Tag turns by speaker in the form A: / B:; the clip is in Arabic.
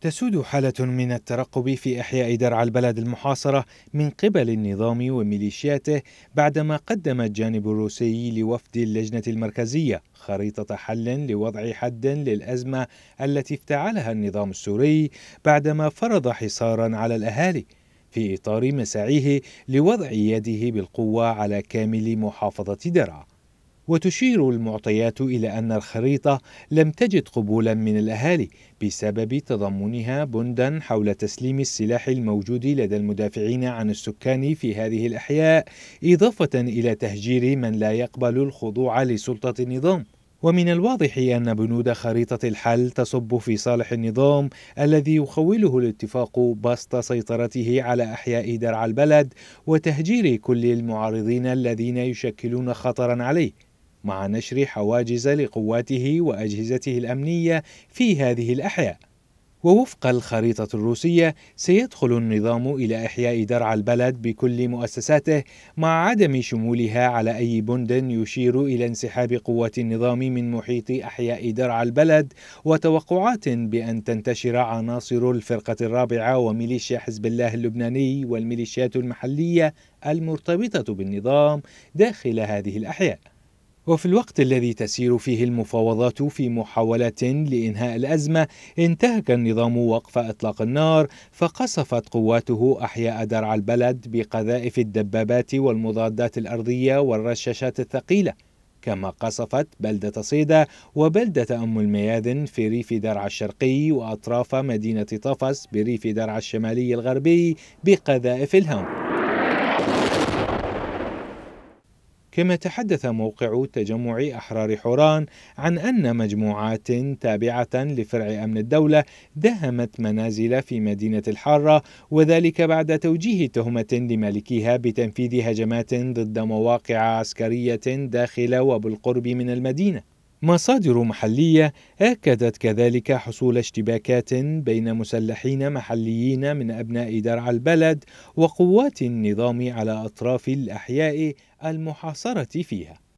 A: تسود حالة من الترقب في إحياء درعا البلد المحاصرة من قبل النظام وميليشياته بعدما قدم الجانب الروسي لوفد اللجنة المركزية خريطة حل لوضع حد للأزمة التي افتعلها النظام السوري بعدما فرض حصارا على الأهالي في إطار مساعيه لوضع يده بالقوة على كامل محافظة درعا وتشير المعطيات إلى أن الخريطة لم تجد قبولا من الأهالي بسبب تضمنها بندا حول تسليم السلاح الموجود لدى المدافعين عن السكان في هذه الأحياء إضافة إلى تهجير من لا يقبل الخضوع لسلطة النظام ومن الواضح أن بنود خريطة الحل تصب في صالح النظام الذي يخوله الاتفاق بسط سيطرته على أحياء درع البلد وتهجير كل المعارضين الذين يشكلون خطرا عليه مع نشر حواجز لقواته وأجهزته الأمنية في هذه الأحياء. ووفق الخريطة الروسية سيدخل النظام إلى إحياء درع البلد بكل مؤسساته مع عدم شمولها على أي بند يشير إلى انسحاب قوات النظام من محيط أحياء درع البلد وتوقعات بأن تنتشر عناصر الفرقة الرابعة وميليشيا حزب الله اللبناني والميليشيات المحلية المرتبطة بالنظام داخل هذه الأحياء. وفي الوقت الذي تسير فيه المفاوضات في محاولة لإنهاء الأزمة انتهك النظام وقف إطلاق النار فقصفت قواته أحياء درع البلد بقذائف الدبابات والمضادات الأرضية والرشاشات الثقيلة كما قصفت بلدة صيدا وبلدة أم الميادن في ريف درعا الشرقي وأطراف مدينة طفس بريف درعا الشمالي الغربي بقذائف الهوم كما تحدث موقع تجمع أحرار حوران عن أن مجموعات تابعة لفرع أمن الدولة دهمت منازل في مدينة الحارة وذلك بعد توجيه تهمة لمالكيها بتنفيذ هجمات ضد مواقع عسكرية داخل وبالقرب من المدينة مصادر محلية أكدت كذلك حصول اشتباكات بين مسلحين محليين من أبناء درع البلد وقوات النظام على أطراف الأحياء المحاصرة فيها